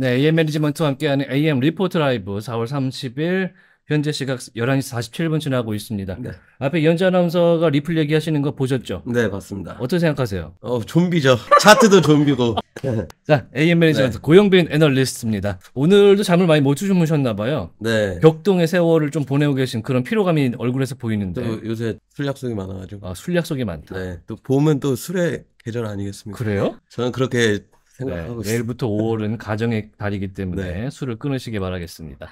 네, AM 매니지먼트와 함께하는 AM 리포트 라이브 4월 30일 현재 시각 11시 47분 지나고 있습니다. 네. 앞에 연재 아나운서가 리플 얘기하시는 거 보셨죠? 네, 봤습니다. 어떻게 생각하세요? 어, 좀비죠. 차트도 좀비고. 자, AM 매니지먼트 네. 고영빈 애널리스트입니다. 오늘도 잠을 많이 못 주무셨나 봐요. 네. 벽동의 세월을 좀 보내고 계신 그런 피로감이 얼굴에서 보이는데. 또 요새 술 약속이 많아가지고. 아, 술 약속이 많다. 네. 또 봄은 또 술의 계절 아니겠습니까? 그래요? 저는 그렇게 생각하고 네, 내일부터 5월은 가정의 달이기 때문에 네. 술을 끊으시기 바라겠습니다.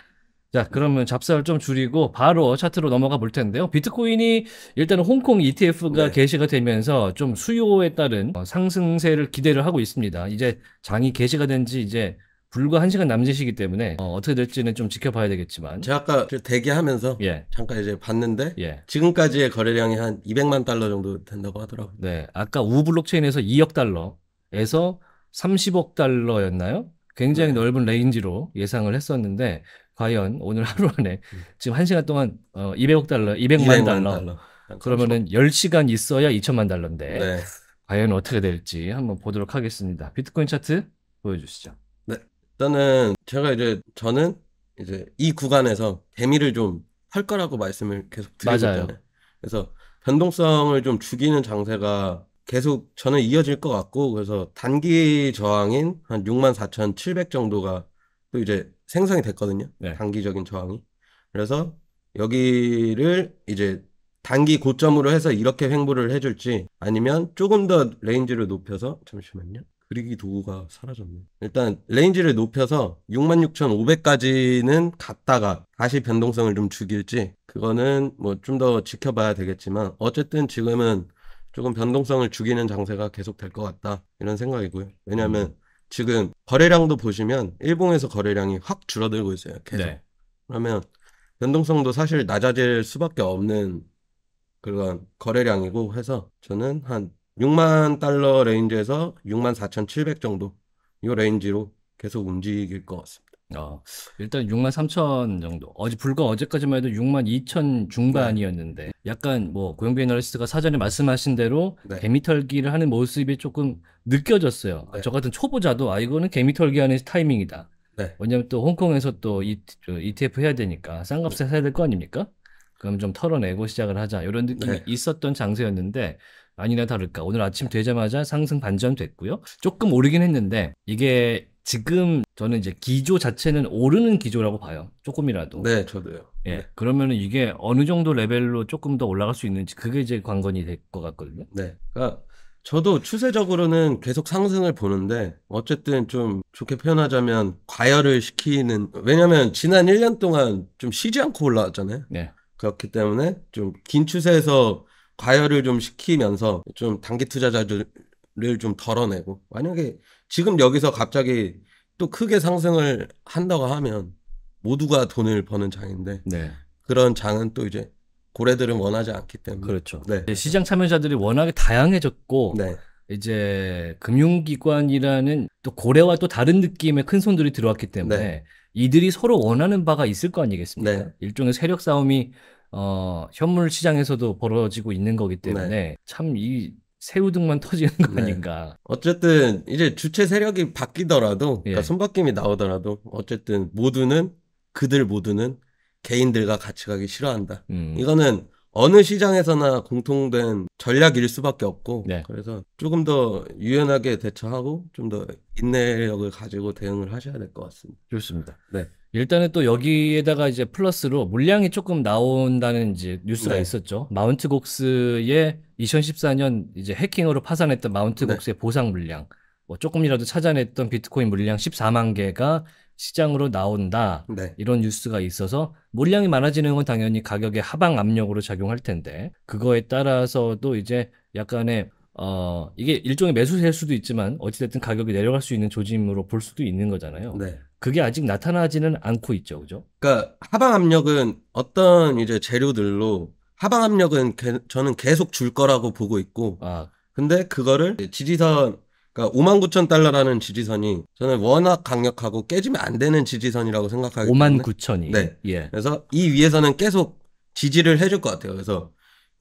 자, 그러면 잡쌀 좀 줄이고 바로 차트로 넘어가 볼 텐데요. 비트코인이 일단은 홍콩 ETF가 네. 게시가 되면서 좀 수요에 따른 어, 상승세를 기대를 하고 있습니다. 이제 장이 게시가 된 지 이제 불과 한 시간 남짓이기 때문에 어, 떻게 될지는 좀 지켜봐야 되겠지만 제가 아까 그 대기하면서 예. 잠깐 이제 봤는데 예. 지금까지의 거래량이 한 200만 달러 정도 된다고 하더라고요. 네, 아까 우 블록체인에서 2억 달러에서 30억 달러였나요? 굉장히 네. 넓은 레인지로 예상을 했었는데 과연 오늘 하루 안에 음. 지금 한시간 동안 어 200억 달러, 200만, 200만 달러. 달러. 그러면은 10시간 있어야 2천만 달러인데 네. 과연 어떻게 될지 한번 보도록 하겠습니다. 비트코인 차트 보여주시죠. 네. 일단은 제가 이제 저는 이제 이 구간에서 개미를 좀 할 거라고 말씀을 계속 드리고 있잖아요. 그래서 변동성을 좀 죽이는 장세가 계속 저는 이어질 것 같고 그래서 단기 저항인 한 64,700 정도가 또 이제 생성이 됐거든요. 네. 단기적인 저항이. 그래서 여기를 이제 단기 고점으로 해서 이렇게 횡보를 해줄지 아니면 조금 더 레인지를 높여서 잠시만요. 그리기 도구가 사라졌네. 일단 레인지를 높여서 66,500까지는 갔다가 다시 변동성을 좀 죽일지 그거는 뭐 좀 더 지켜봐야 되겠지만 어쨌든 지금은 조금 변동성을 죽이는 장세가 계속될 것 같다 이런 생각이고요. 왜냐하면 음. 지금 거래량도 보시면 일봉에서 거래량이 확 줄어들고 있어요. 계속. 네. 그러면 변동성도 사실 낮아질 수밖에 없는 그런 거래량이고 해서 저는 한 6만 달러 레인지에서 6만 4,700 정도 이 레인지로 계속 움직일 것 같습니다. 어, 일단 6만 3천 정도. 어제 불과 어제까지만 해도 6만 2천 중반이었는데 네. 약간 뭐고용비 애널리스트가 사전에 말씀하신 대로 네. 개미털기를 하는 모습이 조금 느껴졌어요. 네. 저 같은 초보자도 아 이거는 개미털기 하는 타이밍이다. 네. 왜냐면 하또 홍콩에서 또 이, ETF 해야 되니까 싼 값에 네. 사야 될 거 아닙니까? 그럼 좀 털어내고 시작을 하자 이런 느낌이 네. 있었던 장세였는데 아니나 다를까 오늘 아침 되자마자 상승 반전됐고요. 조금 오르긴 했는데 이게 지금 저는 이제 기조 자체는 오르는 기조라고 봐요. 조금이라도. 네, 저도요. 예. 네. 그러면은 이게 어느 정도 레벨로 조금 더 올라갈 수 있는지 그게 이제 관건이 될 것 같거든요. 네. 그러니까 저도 추세적으로는 계속 상승을 보는데 어쨌든 좀 좋게 표현하자면 과열을 시키는 왜냐면 지난 1년 동안 좀 쉬지 않고 올라왔잖아요. 네. 그렇기 때문에 좀 긴 추세에서 과열을 좀 시키면서 좀 단기 투자자들 좀 덜어내고 만약에 지금 여기서 갑자기 또 크게 상승을 한다고 하면 모두가 돈을 버는 장인데 네. 그런 장은 또 이제 고래들은 원하지 않기 때문에 그렇죠. 네. 네 시장 참여자들이 워낙에 다양해졌고 네. 이제 금융기관이라는 또 고래와 또 다른 느낌의 큰 손들이 들어왔기 때문에 네. 이들이 서로 원하는 바가 있을 거 아니겠습니까? 네. 일종의 세력 싸움이 어, 현물 시장에서도 벌어지고 있는 거기 때문에 참이 새우등만 터지는 거 네. 아닌가. 어쨌든 이제 주체 세력이 바뀌더라도 그러니까 예. 손바뀜이 나오더라도 어쨌든 모두는 그들 모두는 개인들과 같이 가기 싫어한다. 음. 이거는 어느 시장에서나 공통된 전략일 수밖에 없고 네. 그래서 조금 더 유연하게 대처하고 좀 더 인내력을 가지고 대응을 하셔야 될 것 같습니다. 좋습니다. 네. 일단은 또 여기에다가 이제 플러스로 물량이 조금 나온다는 이제 뉴스가 네. 있었죠. 마운트 곡스의 2014년 이제 해킹으로 파산했던 마운트 곡스의 네. 보상 물량, 뭐 조금이라도 찾아냈던 비트코인 물량 14만 개가 시장으로 나온다. 네. 이런 뉴스가 있어서 물량이 많아지는 건 당연히 가격의 하방 압력으로 작용할 텐데 그거에 따라서도 이제 약간의 어, 이게 일종의 매수세일 수도 있지만 어찌됐든 가격이 내려갈 수 있는 조짐으로 볼 수도 있는 거잖아요. 네. 그게 아직 나타나지는 않고 있죠, 그죠? 그러니까 하방 압력은 어떤 이제 재료들로 하방 압력은 게, 저는 계속 줄 거라고 보고 있고, 아. 근데 그거를 지지선, 그러니까 5만 9천 달러라는 지지선이 저는 워낙 강력하고 깨지면 안 되는 지지선이라고 생각하기 5만 9천이. 네. 예. 그래서 이 위에서는 계속 지지를 해줄 것 같아요. 그래서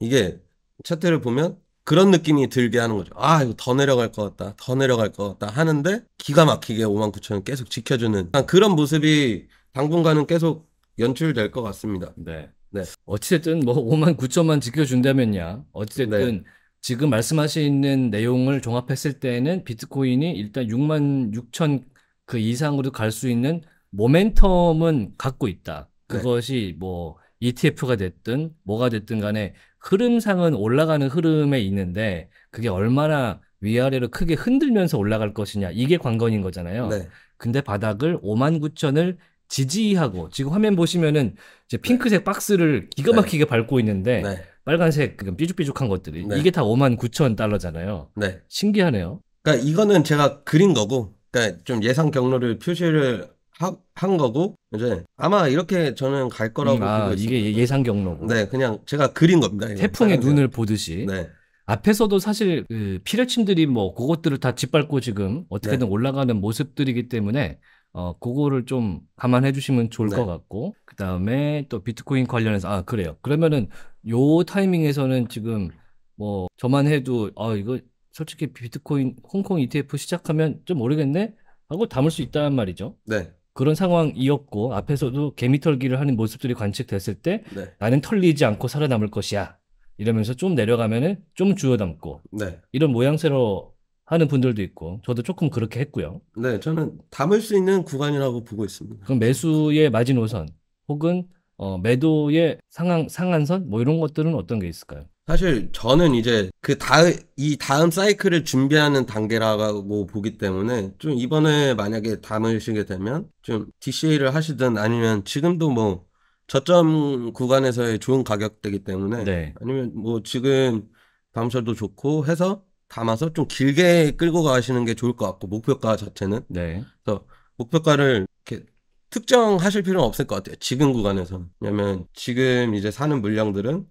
이게 차트를 보면 그런 느낌이 들게 하는 거죠. 아, 이거 더 내려갈 것 같다. 더 내려갈 것 같다. 하는데 기가 막히게 5만 9천 원 계속 지켜주는 아, 그런 모습이 당분간은 계속 연출될 것 같습니다. 네. 네. 어찌됐든 뭐 5만 9천만 지켜준다면야. 어찌됐든 네. 지금 말씀하시는 내용을 종합했을 때는 비트코인이 일단 6만 6천 그 이상으로 갈 수 있는 모멘텀은 갖고 있다. 네. 그것이 네. 뭐 ETF가 됐든 뭐가 됐든 간에 흐름상은 올라가는 흐름에 있는데 그게 얼마나 위아래로 크게 흔들면서 올라갈 것이냐 이게 관건인 거잖아요. 네. 근데 바닥을 5만 9천을 지지하고 지금 화면 보시면은 이제 네. 핑크색 박스를 기가 네. 막히게 네. 밟고 있는데 네. 빨간색 그 삐죽삐죽한 것들이 네. 이게 다 5만 9천 달러잖아요. 신기하네요. 그러니까 이거는 제가 그린 거고 그러니까 좀 예상 경로를 표시를 하, 한 거고 이제 아마 이렇게 저는 갈 거라고 아, 이게 예상 경로고. 네, 그냥 제가 그린 겁니다. 태풍의 눈을 보듯이. 네. 앞에서도 사실 그 피뢰침들이 뭐 그것들을 다 짓밟고 지금 어떻게든 네. 올라가는 모습들이기 때문에 어 그거를 좀 감안해 주시면 좋을 네. 것 같고 그다음에 또 비트코인 관련해서 아 그래요. 그러면은 요 타이밍에서는 지금 뭐 저만 해도 아 이거 솔직히 비트코인 홍콩 ETF 시작하면 좀 모르겠네 하고 담을 수 있다는 말이죠. 네. 그런 상황이었고 앞에서도 개미털기를 하는 모습들이 관측됐을 때 네. 나는 털리지 않고 살아남을 것이야 이러면서 좀 내려가면은 좀 주워담고 네. 이런 모양새로 하는 분들도 있고 저도 조금 그렇게 했고요. 네, 저는 담을 수 있는 구간이라고 보고 있습니다. 그럼 매수의 마지노선 혹은 어, 매도의 상한 상한선 뭐 이런 것들은 어떤 게 있을까요? 사실 저는 이제 그 다음 이 다음 사이클을 준비하는 단계라고 보기 때문에 좀 이번에 만약에 담으시게 되면 좀 DCA를 하시든 아니면 지금도 뭐 저점 구간에서의 좋은 가격대기 때문에 네. 아니면 뭐 지금 담설도 좋고 해서 담아서 좀 길게 끌고 가시는 게 좋을 것 같고 목표가 자체는 네. 그래서 목표가를 이렇게 특정하실 필요는 없을 것 같아요. 지금 구간에서 왜냐면 지금 이제 사는 물량들은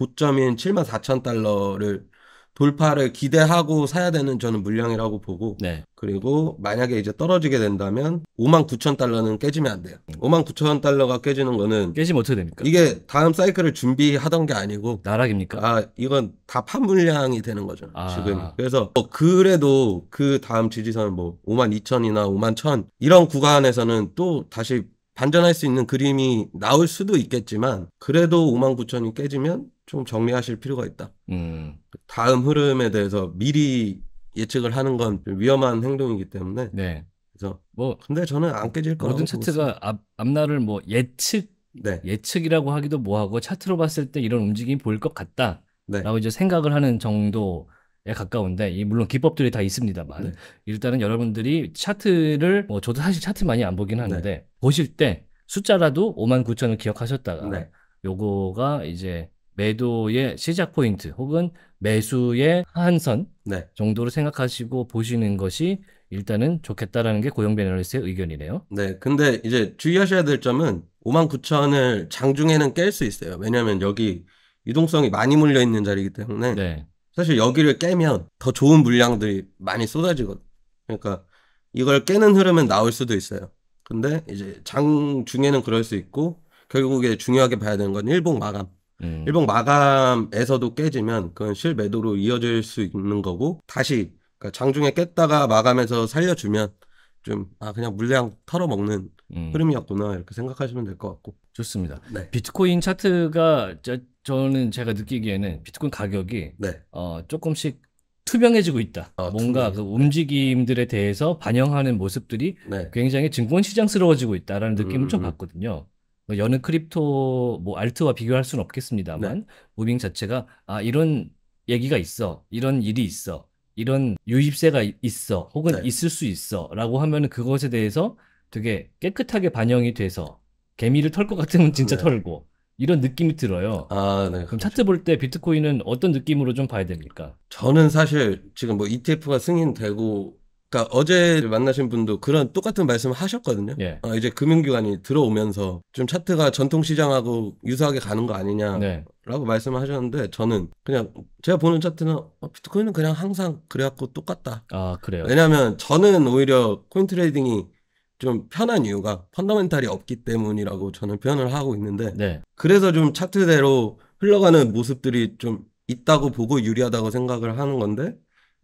고점인 7만 4천 달러를 돌파를 기대하고 사야 되는 저는 물량이라고 보고 네. 그리고 만약에 이제 떨어지게 된다면 5만 9천 달러는 깨지면 안 돼요. 5만 9천 달러가 깨지는 거는 깨지면 어떻게 됩니까? 이게 다음 사이클을 준비하던 게 아니고 나락입니까? 아 이건 다 판물량이 되는 거죠 아. 지금. 그래서 뭐 그래도 그 다음 지지선 뭐 5만 2천이나 5만 1천 이런 구간에서는 또 다시 반전할 수 있는 그림이 나올 수도 있겠지만 그래도 5만 9천이 깨지면 좀 정리하실 필요가 있다. 음. 다음 흐름에 대해서 미리 예측을 하는 건 위험한 행동이기 때문에. 네. 그래서 뭐 근데 저는 안 깨질 거라고 모든 차트가 앞, 앞날을 뭐 예측 네. 예측이라고 하기도 뭐하고 차트로 봤을 때 이런 움직임이 보일 것 네. 같다. 라고 이제 생각을 하는 정도에 가까운데 이 물론 기법들이 다 있습니다만 네. 일단은 여러분들이 차트를 뭐 저도 사실 차트 많이 안 보긴 하는데 네. 보실 때 숫자라도 5만 9천을 기억하셨다가 네. 요거가 이제 매도의 시작 포인트 혹은 매수의 한선 네. 정도로 생각하시고 보시는 것이 일단은 좋겠다라는 게고용배 애널리스트의 의견이네요. 네, 근데 이제 주의하셔야 될 점은 5 9 0 0천을 장중에는 깰 수 있어요. 왜냐하면 여기 유동성이 많이 몰려 있는 자리이기 때문에 네. 사실 여기를 깨면 더 좋은 물량들이 많이 쏟아지거든요. 그러니까 이걸 깨는 흐름은 나올 수도 있어요. 근데 이제 장중에는 그럴 수 있고 결국에 중요하게 봐야 되는 건 일봉 마감. 음. 일봉 마감에서도 깨지면 그건 실매도로 이어질 수 있는 거고 다시 그러니까 장중에 깼다가 마감해서 살려주면 좀 아 그냥 물량 털어먹는 음. 흐름이었구나 이렇게 생각하시면 될 것 같고 좋습니다. 네. 비트코인 차트가 저, 저는 제가 느끼기에는 비트코인 가격이 네. 어, 조금씩 투명해지고 있다. 아, 뭔가 그 움직임들에 대해서 반영하는 모습들이 네. 굉장히 증권 시장스러워지고 있다라는 느낌을 음. 좀 음, 음. 받거든요. 뭐 여느 크립토 뭐 알트와 비교할 수는 없겠습니다만 네. 무빙 자체가 아 이런 얘기가 있어 이런 일이 있어 이런 유입세가 있어 혹은 네. 있을 수 있어라고 하면 그것에 대해서 되게 깨끗하게 반영이 돼서 개미를 털 것 같으면 진짜 네. 털고 이런 느낌이 들어요. 아, 네. 그럼 그렇죠. 차트 볼 때 비트코인은 어떤 느낌으로 좀 봐야 됩니까? 저는 사실 지금 뭐 ETF가 승인되고 그러니까 어제 만나신 분도 그런 똑같은 말씀을 하셨거든요. 예. 아, 이제 금융기관이 들어오면서 좀 차트가 전통시장하고 유사하게 가는 거 아니냐라고 네. 말씀을 하셨는데 저는 그냥 제가 보는 차트는 어, 비트코인은 그냥 항상 그래갖고 똑같다. 아 그래요. 왜냐하면 저는 오히려 코인 트레이딩이 좀 편한 이유가 펀더멘탈이 없기 때문이라고 저는 표현을 하고 있는데 네. 그래서 좀 차트대로 흘러가는 모습들이 좀 있다고 보고 유리하다고 생각을 하는 건데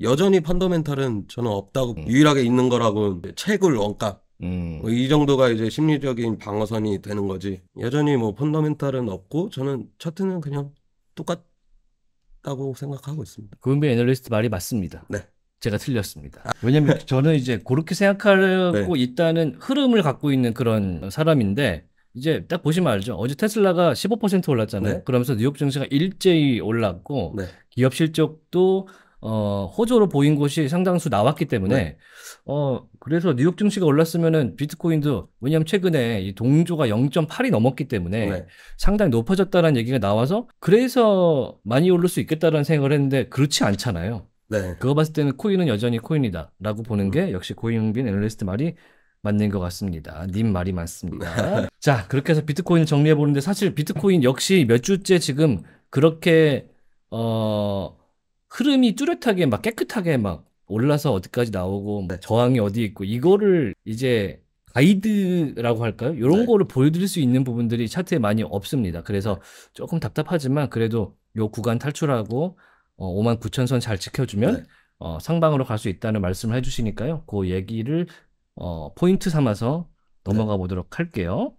여전히 펀더멘탈은 저는 없다고 음. 유일하게 있는 거라고 채굴 원값 음. 뭐이 정도가 이제 심리적인 방어선이 되는 거지 여전히 뭐 펀더멘탈은 없고 저는 차트는 그냥 똑같다고 생각하고 있습니다. 금융비 애널리스트 말이 맞습니다. 네. 제가 틀렸습니다. 아. 왜냐면 저는 이제 그렇게 생각하고 네. 있다는 흐름을 갖고 있는 그런 사람인데 이제 딱 보시면 알죠. 어제 테슬라가 15% 올랐잖아요. 네. 그러면서 뉴욕 증시가 일제히 올랐고 네. 기업 실적도 어, 호조로 보인 곳이 상당수 나왔기 때문에 네. 어, 그래서 뉴욕 증시가 올랐으면은 비트코인도 왜냐면 최근에 이 동조가 0.8이 넘었기 때문에 네. 상당히 높아졌다는 얘기가 나와서 그래서 많이 오를 수 있겠다라는 생각을 했는데 그렇지 않잖아요. 네. 그거 봤을 때는 코인은 여전히 코인이다라고 보는 게 역시 고영빈 애널리스트 말이 맞는 것 같습니다. 님 말이 맞습니다. 네. 자, 그렇게 해서 비트코인을 정리해 보는데 사실 비트코인 역시 몇 주째 지금 그렇게 어 흐름이 뚜렷하게 막 깨끗하게 막 올라서 어디까지 나오고 네. 저항이 어디 있고 이거를 이제 가이드라고 할까요? 이런 네. 거를 보여드릴 수 있는 부분들이 차트에 많이 없습니다. 그래서 네. 조금 답답하지만 그래도 요 구간 탈출하고 어, 5만 9천 선 잘 지켜주면 네. 어, 상방으로 갈 수 있다는 말씀을 해주시니까요. 그 얘기를 어, 포인트 삼아서 넘어가 네. 보도록 할게요.